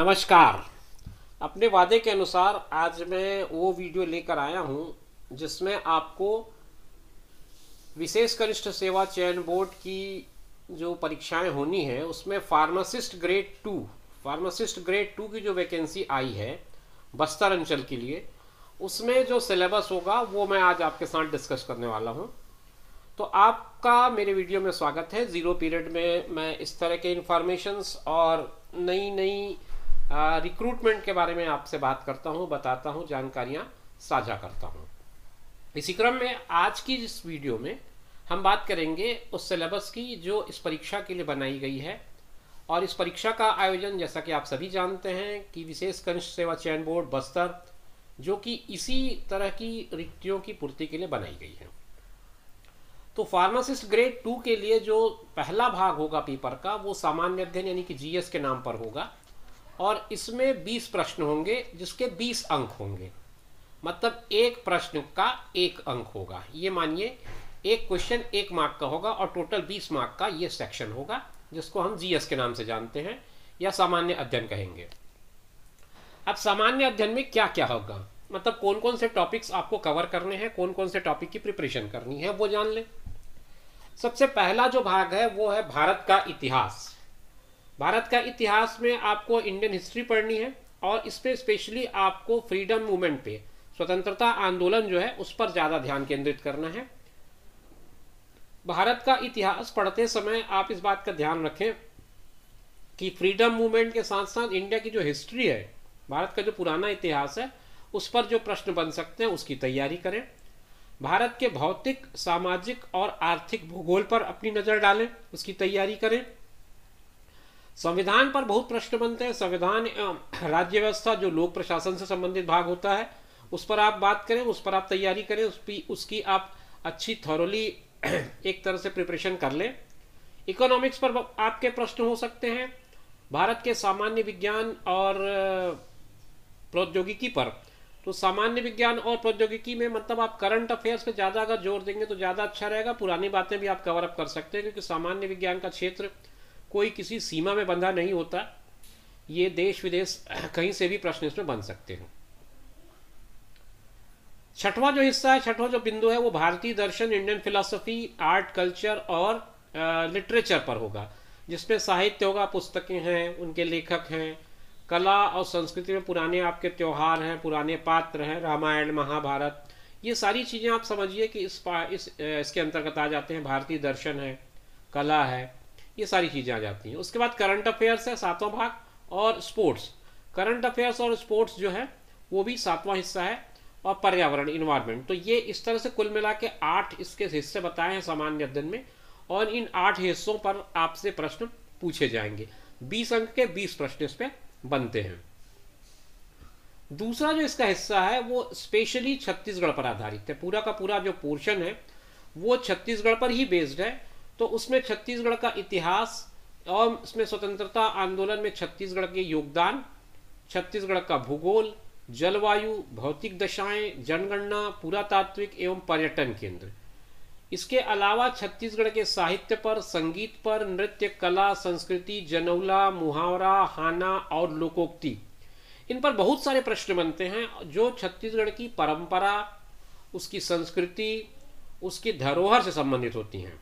नमस्कार अपने वादे के अनुसार आज मैं वो वीडियो लेकर आया हूँ जिसमें आपको विशेष कनिष्ठ सेवा चयन बोर्ड की जो परीक्षाएं होनी है उसमें pharmacist grade two pharmacist grade two की जो वैकेंसी आई है बस्तर अंचल के लिए उसमें जो सिलेबस होगा वो मैं आज आपके साथ डिस्कस करने वाला हूँ तो आपका मेरे वीडियो में स्वागत है ज़ीरो पीरियड में मैं इस तरह के इन्फॉर्मेशंस और नई नई रिक्रूटमेंट के बारे में आपसे बात करता हूँ बताता हूँ जानकारियाँ साझा करता हूँ इसी क्रम में आज की इस वीडियो में हम बात करेंगे उस सिलेबस की जो इस परीक्षा के लिए बनाई गई है और इस परीक्षा का आयोजन जैसा कि आप सभी जानते हैं कि विशेष कनिष्ठ सेवा चयन बोर्ड बस्तर जो कि इसी तरह की रिक्तियों की पूर्ति के लिए बनाई गई है तो फार्मासिस्ट ग्रेड टू के लिए जो पहला भाग होगा पेपर का वो सामान्य अध्ययन यानी कि जीएस के नाम पर होगा और इसमें 20 प्रश्न होंगे जिसके 20 अंक होंगे मतलब एक प्रश्न का एक अंक होगा ये मानिए एक क्वेश्चन एक मार्क का होगा और टोटल 20 मार्क का ये सेक्शन होगा जिसको हम जीएस के नाम से जानते हैं या सामान्य अध्ययन कहेंगे अब सामान्य अध्ययन में क्या क्या होगा मतलब कौन कौन से टॉपिक्स आपको कवर करने हैं कौन कौन से टॉपिक की प्रिपरेशन करनी है वो जान लें सबसे पहला जो भाग है वो है भारत का इतिहास भारत का इतिहास में आपको इंडियन हिस्ट्री पढ़नी है और इस पर स्पेशली आपको फ्रीडम मूवमेंट पे स्वतंत्रता आंदोलन जो है उस पर ज़्यादा ध्यान केंद्रित करना है भारत का इतिहास पढ़ते समय आप इस बात का ध्यान रखें कि फ्रीडम मूवमेंट के साथ साथ इंडिया की जो हिस्ट्री है भारत का जो पुराना इतिहास है उस पर जो प्रश्न बन सकते हैं उसकी तैयारी करें भारत के भौतिक सामाजिक और आर्थिक भूगोल पर अपनी नज़र डालें उसकी तैयारी करें संविधान पर बहुत प्रश्न बनते हैं संविधान राज्य व्यवस्था जो लोक प्रशासन से संबंधित भाग होता है उस पर आप बात करें उस पर आप तैयारी करें उस उसकी आप अच्छी थॉरली एक तरह से प्रिपरेशन कर लें इकोनॉमिक्स पर आपके प्रश्न हो सकते हैं भारत के सामान्य विज्ञान और प्रौद्योगिकी पर तो सामान्य विज्ञान और प्रौद्योगिकी में मतलब आप करंट अफेयर्स पे ज़्यादा अगर जोर देंगे तो ज़्यादा अच्छा रहेगा पुरानी बातें भी आप कवर अप कर सकते हैं क्योंकि सामान्य विज्ञान का क्षेत्र कोई किसी सीमा में बंधा नहीं होता ये देश विदेश कहीं से भी प्रश्न इसमें बन सकते हैं छठवा जो हिस्सा है छठवा जो बिंदु है वो भारतीय दर्शन इंडियन फिलोसफी आर्ट कल्चर और लिटरेचर पर होगा जिसमें साहित्य होगा पुस्तकें हैं उनके लेखक हैं कला और संस्कृति में पुराने आपके त्यौहार हैं पुराने पात्र हैं रामायण महाभारत ये सारी चीज़ें आप समझिए कि इस, इस इसके अंतर्गत आ जाते हैं भारतीय दर्शन है कला है ये सारी चीज़ें आ जाती हैं उसके बाद करंट अफेयर्स है सातवां भाग और स्पोर्ट्स करंट अफेयर्स और स्पोर्ट्स जो है वो भी सातवां हिस्सा है और पर्यावरण इन्वायरमेंट तो ये इस तरह से कुल मिला के आठ इसके हिस्से बताए हैं सामान्य अध्ययन में और इन आठ हिस्सों पर आपसे प्रश्न पूछे जाएंगे बीस अंक के बीस प्रश्न इस पर बनते हैं दूसरा जो इसका हिस्सा है वो स्पेशली छत्तीसगढ़ पर आधारित है पूरा का पूरा जो पोर्शन है वो छत्तीसगढ़ पर ही बेस्ड है तो उसमें छत्तीसगढ़ का इतिहास और उसमें स्वतंत्रता आंदोलन में छत्तीसगढ़ के योगदान छत्तीसगढ़ का भूगोल जलवायु भौतिक दशाएं जनगणना पुरातात्विक एवं पर्यटन केंद्र इसके अलावा छत्तीसगढ़ के साहित्य पर संगीत पर नृत्य कला संस्कृति जनौला मुहावरा हाना और लोकोक्ति इन पर बहुत सारे प्रश्न बनते हैं जो छत्तीसगढ़ की परंपरा उसकी संस्कृति उसकी धरोहर से संबंधित होती हैं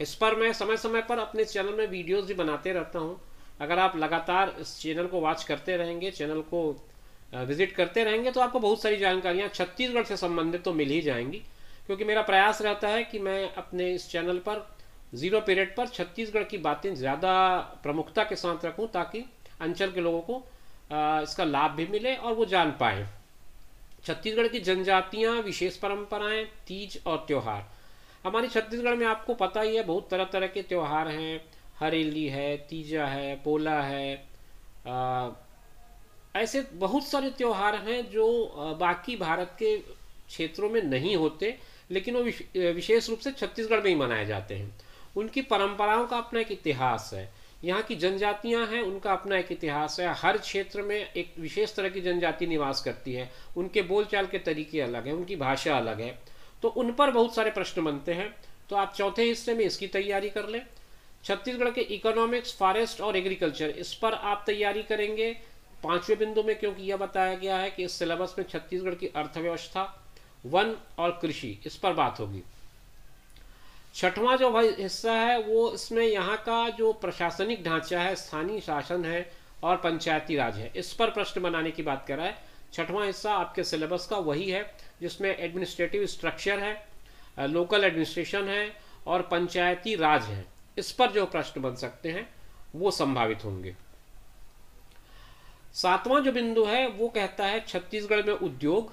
इस पर मैं समय समय पर अपने चैनल में वीडियोस भी बनाते रहता हूँ अगर आप लगातार इस चैनल को वॉच करते रहेंगे चैनल को विजिट करते रहेंगे तो आपको बहुत सारी जानकारियाँ छत्तीसगढ़ से संबंधित तो मिल ही जाएंगी क्योंकि मेरा प्रयास रहता है कि मैं अपने इस चैनल पर ज़ीरो पीरियड पर छत्तीसगढ़ की बातें ज़्यादा प्रमुखता के साथ रखूँ ताकि अंचल के लोगों को इसका लाभ भी मिले और वो जान पाए छत्तीसगढ़ की जनजातियाँ विशेष परंपराएं तीज और त्यौहार हमारे छत्तीसगढ़ में आपको पता ही है बहुत तरह तरह के त्यौहार हैं हरेली है तीजा है पोला है आ, ऐसे बहुत सारे त्यौहार हैं जो बाकी भारत के क्षेत्रों में नहीं होते लेकिन वो विशेष रूप से छत्तीसगढ़ में ही मनाए जाते हैं उनकी परंपराओं का अपना एक इतिहास है यहाँ की जनजातियाँ हैं उनका अपना एक इतिहास है हर क्षेत्र में एक विशेष तरह की जनजाति निवास करती है उनके बोलचाल के तरीके अलग हैं उनकी भाषा अलग है तो उन पर बहुत सारे प्रश्न बनते हैं तो आप चौथे हिस्से में इसकी तैयारी कर लें छत्तीसगढ़ के इकोनॉमिक्स फॉरेस्ट और एग्रीकल्चर इस पर आप तैयारी करेंगे पांचवें बिंदु में क्योंकि यह बताया गया है कि इस सिलेबस में छत्तीसगढ़ की अर्थव्यवस्था वन और कृषि इस पर बात होगी छठवां जो हिस्सा है वो इसमें यहाँ का जो प्रशासनिक ढांचा है स्थानीय शासन है और पंचायती राज है इस पर प्रश्न बनाने की बात कर रहा है छठवां हिस्सा आपके सिलेबस का वही है जिसमें एडमिनिस्ट्रेटिव स्ट्रक्चर है लोकल एडमिनिस्ट्रेशन है और पंचायती राज है इस पर जो प्रश्न बन सकते हैं वो संभावित होंगे सातवां जो बिंदु है वो कहता है छत्तीसगढ़ में उद्योग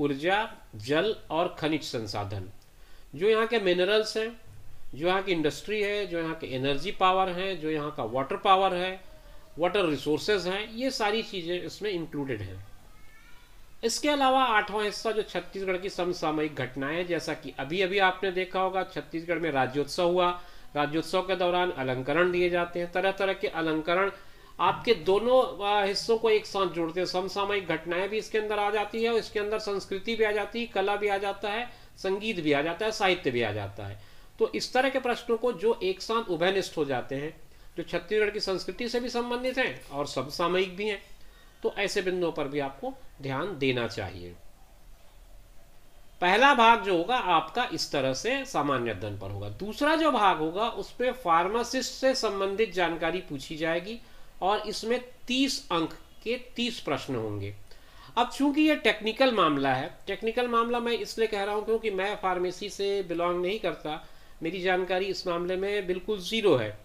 ऊर्जा जल और खनिज संसाधन जो यहाँ के मिनरल्स हैं जो यहाँ की इंडस्ट्री है जो यहाँ के एनर्जी पावर हैं जो यहाँ का वाटर पावर है वाटर रिसोर्सेज हैं ये सारी चीज़ें इसमें इंक्लूडेड हैं इसके अलावा आठवां हिस्सा जो छत्तीसगढ़ की समसामयिक घटनाएं जैसा कि अभी अभी आपने देखा होगा छत्तीसगढ़ में राज्योत्सव हुआ राज्योत्सव के दौरान अलंकरण दिए जाते हैं तरह तरह के अलंकरण आपके दोनों हिस्सों को एक साथ जोड़ते हैं समसामयिक घटनाएं भी इसके अंदर आ जाती है और इसके अंदर संस्कृति भी आ जाती है कला भी आ जाता है संगीत भी आ जाता है साहित्य भी आ जाता है तो इस तरह के प्रश्नों को जो एक साथ उभयनिष्ठ हो जाते हैं जो छत्तीसगढ़ की संस्कृति से भी संबंधित हैं और समसामयिक भी हैं तो ऐसे बिंदुओं पर भी आपको ध्यान देना चाहिए पहला भाग जो होगा आपका इस तरह से सामान्य अध्ययन पर होगा दूसरा जो भाग होगा उसमें फार्मासिस्ट से संबंधित जानकारी पूछी जाएगी और इसमें 30 अंक के 30 प्रश्न होंगे अब चूंकि ये टेक्निकल मामला है टेक्निकल मामला मैं इसलिए कह रहा हूँ क्योंकि मैं फार्मेसी से बिलोंग नहीं करता मेरी जानकारी इस मामले में बिल्कुल ज़ीरो है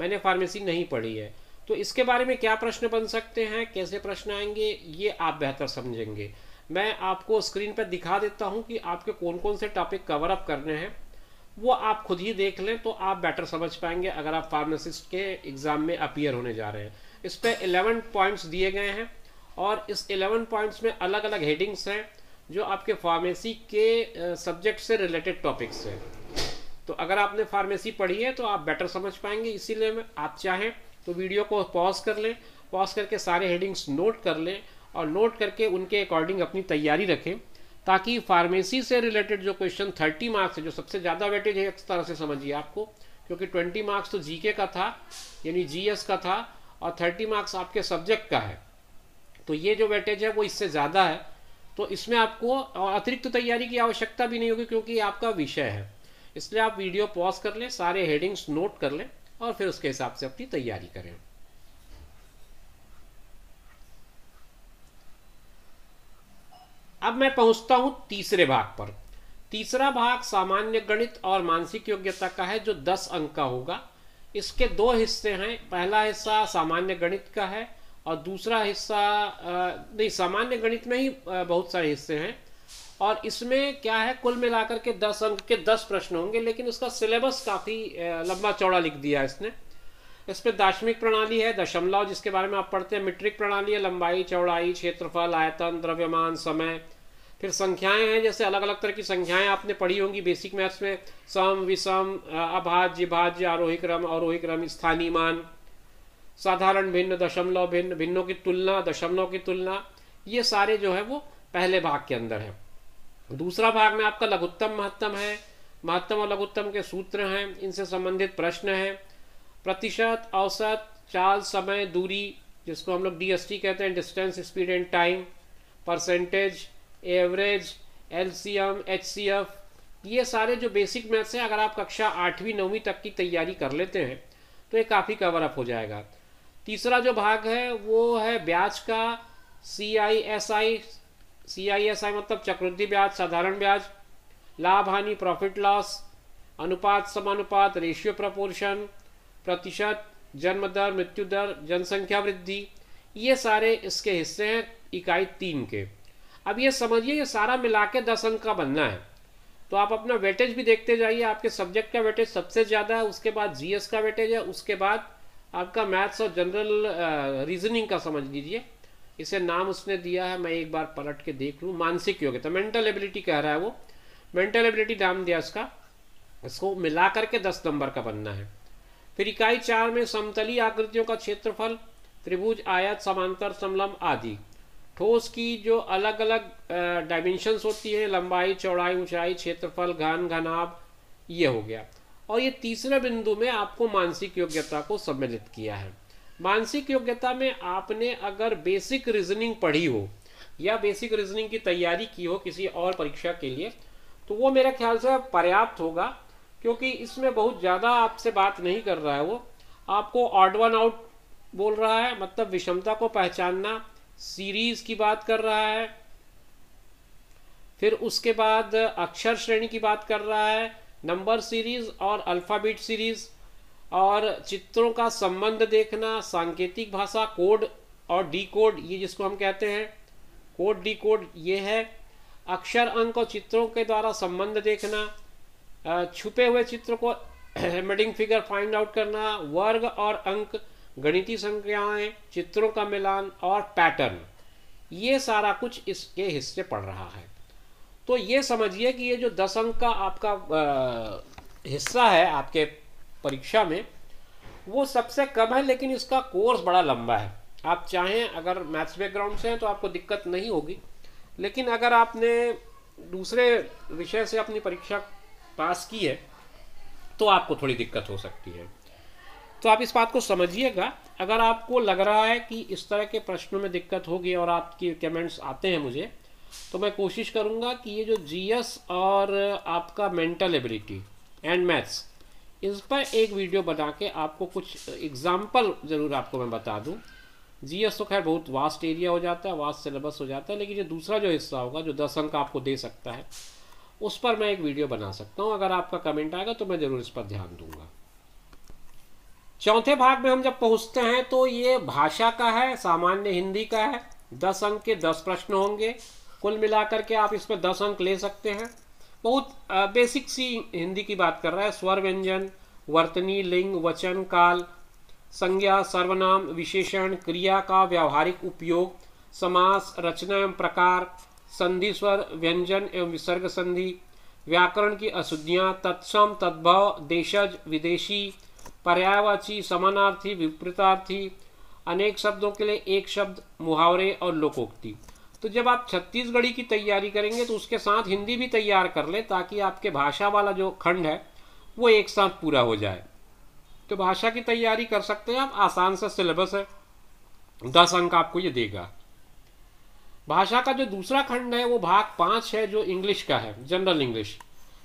मैंने फार्मेसी नहीं पढ़ी है तो इसके बारे में क्या प्रश्न बन सकते हैं कैसे प्रश्न आएंगे ये आप बेहतर समझेंगे मैं आपको स्क्रीन पर दिखा देता हूँ कि आपके कौन कौन से टॉपिक कवर अप करने हैं वो आप खुद ही देख लें तो आप बेटर समझ पाएंगे अगर आप फार्मासिस्ट के एग्ज़ाम में अपियर होने जा रहे हैं इस पर एलेवन पॉइंट्स दिए गए हैं और इस एलेवन पॉइंट्स में अलग अलग हेडिंग्स हैं जो आपके फार्मेसी के सब्जेक्ट से रिलेटेड टॉपिक्स हैं तो अगर आपने फार्मेसी पढ़ी है तो आप बेटर समझ पाएंगे इसीलिए आप चाहें तो वीडियो को पॉज कर लें पॉज करके सारे हेडिंग्स नोट कर लें और नोट करके उनके अकॉर्डिंग अपनी तैयारी रखें ताकि फार्मेसी से रिलेटेड जो क्वेश्चन थर्टी मार्क्स है जो सबसे ज़्यादा वेटेज है इस तरह से समझिए आपको क्योंकि ट्वेंटी मार्क्स तो जीके का था यानी जीएस का था और थर्टी मार्क्स आपके सब्जेक्ट का है तो ये जो वेटेज है वो इससे ज़्यादा है तो इसमें आपको अतिरिक्त तैयारी की आवश्यकता भी नहीं होगी क्योंकि आपका विषय है इसलिए आप वीडियो पॉज कर लें सारे हेडिंग्स नोट कर लें और फिर उसके हिसाब से अपनी तैयारी करें अब मैं पहुंचता हूं तीसरे भाग पर तीसरा भाग सामान्य गणित और मानसिक योग्यता का है जो 10 अंक का होगा इसके दो हिस्से हैं पहला हिस्सा सामान्य गणित का है और दूसरा हिस्सा नहीं सामान्य गणित में ही बहुत सारे हिस्से हैं और इसमें क्या है कुल मिलाकर के दस अंक के दस प्रश्न होंगे लेकिन उसका सिलेबस काफ़ी लंबा चौड़ा लिख दिया है इसने इसमें दार्शनिक प्रणाली है दशमलव जिसके बारे में आप पढ़ते हैं मिट्रिक प्रणाली है लंबाई चौड़ाई क्षेत्रफल आयतन द्रव्यमान समय फिर संख्याएं हैं जैसे अलग अलग तरह की संख्याएं आपने पढ़ी होंगी बेसिक मैथ्स में सम विषम अभाज्य भाज्य आरोही क्रम आरोही क्रम स्थानीय मान साधारण भिन्न दशमलव भिन्न भिन्नों की तुलना दशमलव की तुलना ये सारे जो है वो पहले भाग के अंदर है दूसरा भाग में आपका लघुत्तम महत्तम है महत्तम और लघुत्तम के सूत्र हैं इनसे संबंधित प्रश्न हैं प्रतिशत औसत चाल समय दूरी जिसको हम लोग डी कहते हैं distance speed and time percentage average L C M H C F ये सारे जो बेसिक मैथ्स हैं अगर आप कक्षा आठवीं नौवीं तक की तैयारी कर लेते हैं तो ये काफ़ी कवर अप हो जाएगा तीसरा जो भाग है वो है ब्याज का सी आई एस आई सीआईएसआई मतलब चक्रवृद्धि ब्याज साधारण ब्याज लाभ हानि प्रॉफिट लॉस अनुपात समानुपात रेशियो प्रपोर्शन प्रतिशत जन्म दर मृत्यु दर जनसंख्या वृद्धि ये सारे इसके हिस्से हैं इकाई तीन के अब ये समझिए ये सारा मिला के दस अंक का बनना है तो आप अपना वेटेज भी देखते जाइए आपके सब्जेक्ट का वेटेज सबसे ज़्यादा है उसके बाद जीएस का वेटेज है उसके बाद आपका मैथ्स और जनरल रीजनिंग का समझ लीजिए इसे नाम उसने दिया है मैं एक बार पलट के देख लूँ मानसिक योग्यता मेंटल एबिलिटी कह रहा है वो मेंटल एबिलिटी नाम दिया इसका इसको मिला करके दस नंबर का बनना है फिर इकाई चार में समतली आकृतियों का क्षेत्रफल त्रिभुज आयत समांतर समलम आदि ठोस की जो अलग अलग डायमेंशंस होती हैं लंबाई चौड़ाई ऊंचाई क्षेत्रफल घन घनाब ये हो गया और ये तीसरे बिंदु में आपको मानसिक योग्यता को सम्मिलित किया है मानसिक योग्यता में आपने अगर बेसिक रीजनिंग पढ़ी हो या बेसिक रीजनिंग की तैयारी की हो किसी और परीक्षा के लिए तो वो मेरे ख्याल से पर्याप्त होगा क्योंकि इसमें बहुत ज़्यादा आपसे बात नहीं कर रहा है वो आपको ऑड वन आउट बोल रहा है मतलब विषमता को पहचानना सीरीज की बात कर रहा है फिर उसके बाद अक्षर श्रेणी की बात कर रहा है नंबर सीरीज और अल्फ़ाबेट सीरीज़ और चित्रों का संबंध देखना सांकेतिक भाषा कोड और डी कोड ये जिसको हम कहते हैं कोड डी कोड ये है अक्षर अंक और चित्रों के द्वारा संबंध देखना छुपे हुए चित्र को मेडिंग फिगर फाइंड आउट करना वर्ग और अंक गणितीय संख्याएं चित्रों का मिलान और पैटर्न ये सारा कुछ इसके हिस्से पड़ रहा है तो ये समझिए कि ये जो दस अंक का आपका आ, हिस्सा है आपके परीक्षा में वो सबसे कम है लेकिन इसका कोर्स बड़ा लंबा है आप चाहें अगर मैथ्स बैकग्राउंड से हैं तो आपको दिक्कत नहीं होगी लेकिन अगर आपने दूसरे विषय से अपनी परीक्षा पास की है तो आपको थोड़ी दिक्कत हो सकती है तो आप इस बात को समझिएगा अगर आपको लग रहा है कि इस तरह के प्रश्नों में दिक्कत होगी और आपकी कमेंट्स आते हैं मुझे तो मैं कोशिश करूँगा कि ये जो जी और आपका मेंटल एबिलिटी एंड मैथ्स इस पर एक वीडियो बना के आपको कुछ एग्जाम्पल ज़रूर आपको मैं बता दूँ जी एस तो खैर बहुत वास्ट एरिया हो जाता है वास्ट सिलेबस हो जाता है लेकिन जो दूसरा जो हिस्सा होगा जो दस अंक आपको दे सकता है उस पर मैं एक वीडियो बना सकता हूँ अगर आपका कमेंट आएगा तो मैं ज़रूर इस पर ध्यान दूंगा चौथे भाग में हम जब पहुँचते हैं तो ये भाषा का है सामान्य हिंदी का है दस अंक के दस प्रश्न होंगे कुल मिलाकर के आप इसमें दस अंक ले सकते हैं बहुत बेसिक सी हिंदी की बात कर रहा है स्वर व्यंजन वर्तनी लिंग वचन काल संज्ञा सर्वनाम विशेषण क्रिया का व्यावहारिक उपयोग समास रचना एवं प्रकार संधि स्वर व्यंजन एवं विसर्ग संधि व्याकरण की अशुद्धियाँ तत्सम तद्भव देशज विदेशी पर्यायवाची समानार्थी विपरीतार्थी अनेक शब्दों के लिए एक शब्द मुहावरे और लोकोक्ति तो जब आप छत्तीसगढ़ी की तैयारी करेंगे तो उसके साथ हिंदी भी तैयार कर लें ताकि आपके भाषा वाला जो खंड है वो एक साथ पूरा हो जाए तो भाषा की तैयारी कर सकते हैं आप आसान सा सिलेबस है दस अंक आपको ये देगा भाषा का जो दूसरा खंड है वो भाग पाँच है जो इंग्लिश का है जनरल इंग्लिश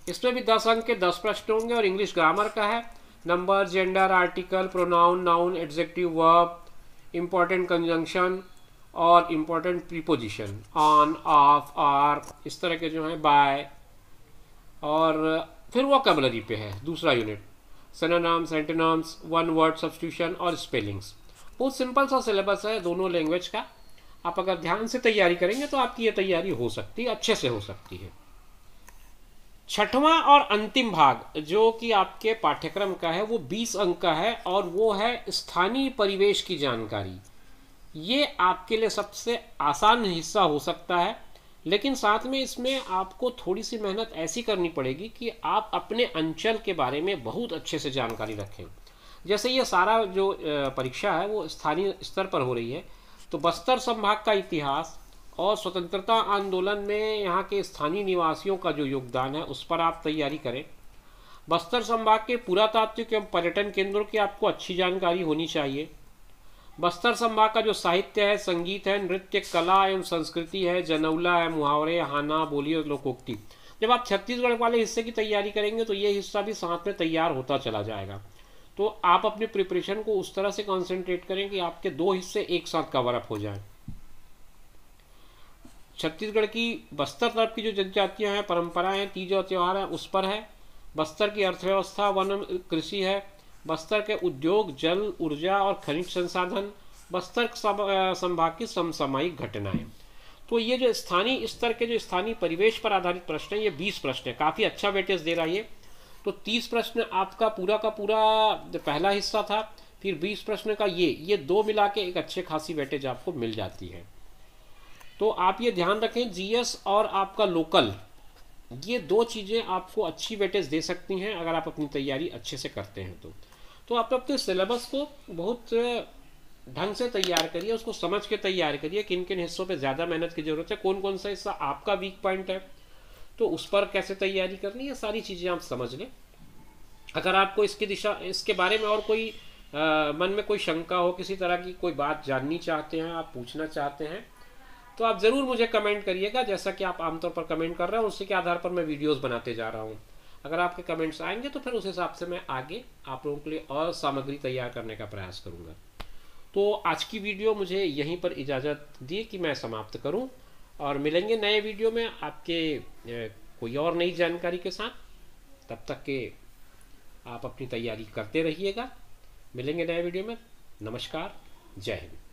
इसमें भी दस अंक के दस प्रश्न होंगे और इंग्लिश ग्रामर का है number gender article pronoun noun adjective verb important conjunction और इम्पोर्टेंट प्रीपोजिशन ऑन ऑफ और इस तरह के जो हैं बाय और फिर वो कैबलरी पे है दूसरा unit synonym antonyms one word substitution और स्पेलिंग्स बहुत सिंपल सा सिलेबस है दोनों लैंग्वेज का आप अगर ध्यान से तैयारी करेंगे तो आपकी ये तैयारी हो सकती है अच्छे से हो सकती है छठवां और अंतिम भाग जो कि आपके पाठ्यक्रम का है वो 20 अंक का है और वो है स्थानीय परिवेश की जानकारी ये आपके लिए सबसे आसान हिस्सा हो सकता है लेकिन साथ में इसमें आपको थोड़ी सी मेहनत ऐसी करनी पड़ेगी कि आप अपने अंचल के बारे में बहुत अच्छे से जानकारी रखें जैसे ये सारा जो परीक्षा है वो स्थानीय स्तर पर हो रही है तो बस्तर संभाग का इतिहास और स्वतंत्रता आंदोलन में यहाँ के स्थानीय निवासियों का जो योगदान है उस पर आप तैयारी करें बस्तर संभाग के पुरातात्विक एवं पर्यटन केंद्रों की आपको अच्छी जानकारी होनी चाहिए बस्तर संभाग का जो साहित्य है संगीत है नृत्य कला एवं संस्कृति है जनौला है मुहावरे हाना बोली और लोकोक्ति जब आप छत्तीसगढ़ वाले हिस्से की तैयारी करेंगे तो ये हिस्सा भी साथ में तैयार होता चला जाएगा तो आप अपने प्रिपरेशन को उस तरह से कॉन्सेंट्रेट करें कि आपके दो हिस्से एक साथ कवर अप हो जाए छत्तीसगढ़ की बस्तर तरफ की जो जनजातियां हैं परंपराएं हैं तीज और त्यौहार हैं उस पर है बस्तर की अर्थव्यवस्था वन कृषि है बस्तर के उद्योग जल ऊर्जा और खनिज संसाधन बस्तर संभाग की समसामयिक घटनाएं तो ये जो स्थानीय स्तर के जो स्थानीय परिवेश पर आधारित प्रश्न है ये बीस प्रश्न है काफ़ी अच्छा वेटेज दे रहा है ये तो तीस प्रश्न आपका पूरा का पूरा पहला हिस्सा था फिर बीस प्रश्न का ये ये दो मिला के एक अच्छे खासी वेटेज आपको मिल जाती है तो आप ये ध्यान रखें जीएस और आपका लोकल ये दो चीज़ें आपको अच्छी वेटेज दे सकती हैं अगर आप अपनी तैयारी अच्छे से करते हैं तो तो आप अपने सिलेबस को बहुत ढंग से तैयार करिए उसको समझ के तैयार करिए किन किन हिस्सों पे ज़्यादा मेहनत की ज़रूरत है कौन कौन सा हिस्सा आपका वीक पॉइंट है तो उस पर कैसे तैयारी करनी है सारी चीज़ें आप समझ लें अगर आपको इसकी दिशा इसके बारे में और कोई आ, मन में कोई शंका हो किसी तरह की कोई बात जाननी चाहते हैं आप पूछना चाहते हैं तो आप ज़रूर मुझे कमेंट करिएगा जैसा कि आप आमतौर पर कमेंट कर रहे हैं उसी के आधार पर मैं वीडियोज़ बनाते जा रहा हूँ अगर आपके कमेंट्स आएंगे तो फिर उस हिसाब से मैं आगे आप लोगों के लिए और सामग्री तैयार करने का प्रयास करूँगा तो आज की वीडियो मुझे यहीं पर इजाज़त दी कि मैं समाप्त करूँ और मिलेंगे नए वीडियो में आपके कोई और नई जानकारी के साथ तब तक के आप अपनी तैयारी करते रहिएगा मिलेंगे नए वीडियो में नमस्कार जय हिंद